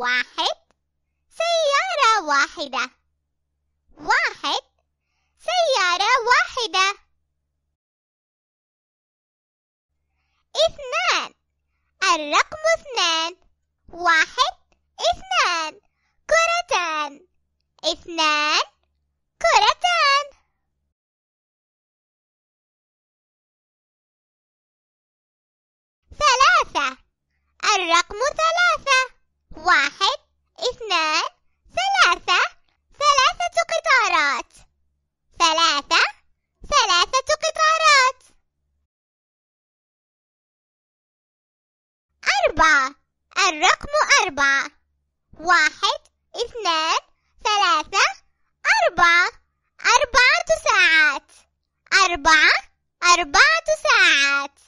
واحد سيارة واحدة واحد سيارة واحدة اثنان الرقم اثنان واحد اثنان كرتان اثنان كرتان ثلاثة الرقم ثلاثة واحد اثنان ثلاثة ثلاثة قطارات ثلاثة ثلاثة قطارات أربعة الرقم أربعة واحد اثنان ثلاثة أربعة أربعة ساعات أربعة أربعة ساعات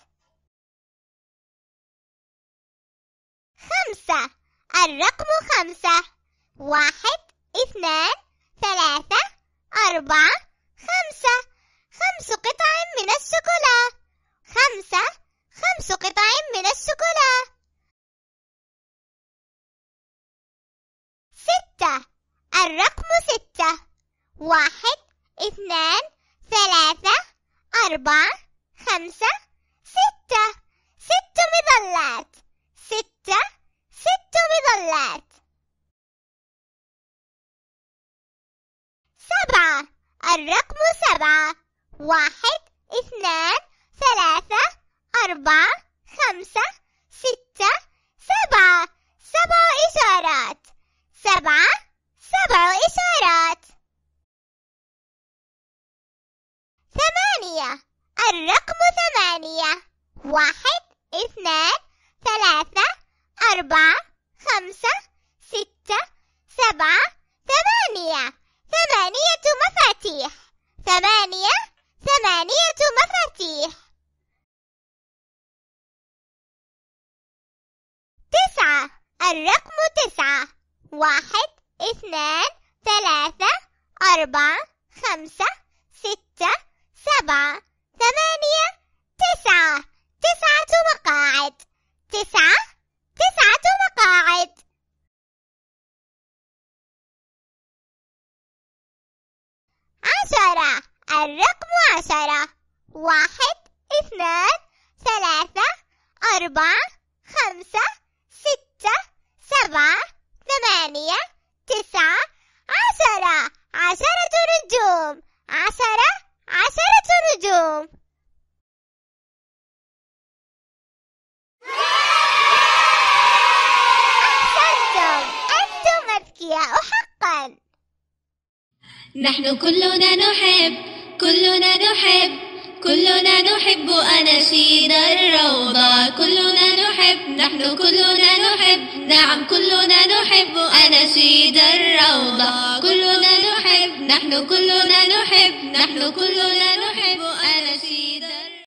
خمسة الرقم خمسة واحد اثنان ثلاثة أربعة خمسة خمس قطع من الشوكولا خمسة خمس قطع من الشوكولا ستة الرقم ستة واحد اثنان ثلاثة أربعة خمسة الرقم سبعة واحد اثنان ثلاثة أربعة خمسة ستة سبعة سبع إشارات سبعة سبع إشارات ثمانية الرقم ثمانية واحد اثنان ثلاثة أربعة خمسة ستة سبعة ثمانية ثمانية مفاتيح مفاتيح ثمانية ثمانية مفاتيح تسعة الرقم تسعة واحد اثنان ثلاثة أربعة خمسة الرقم عشرة واحد اثنان ثلاثة أربعة خمسة ستة سبعة ثمانية تسعة عشرة عشرة نجوم عشرة عشرة نجوم أحسنتم أنتم أذكياء حقا نحن كلنا نحب كلنا نحب كلنا نحب أناشيد الروضة كلنا نحب نحن كلنا نحب نعم كلنا نحب أناشيد الروضة كلنا نحب نحن كلنا نحب نحن كلنا نحب أناشيد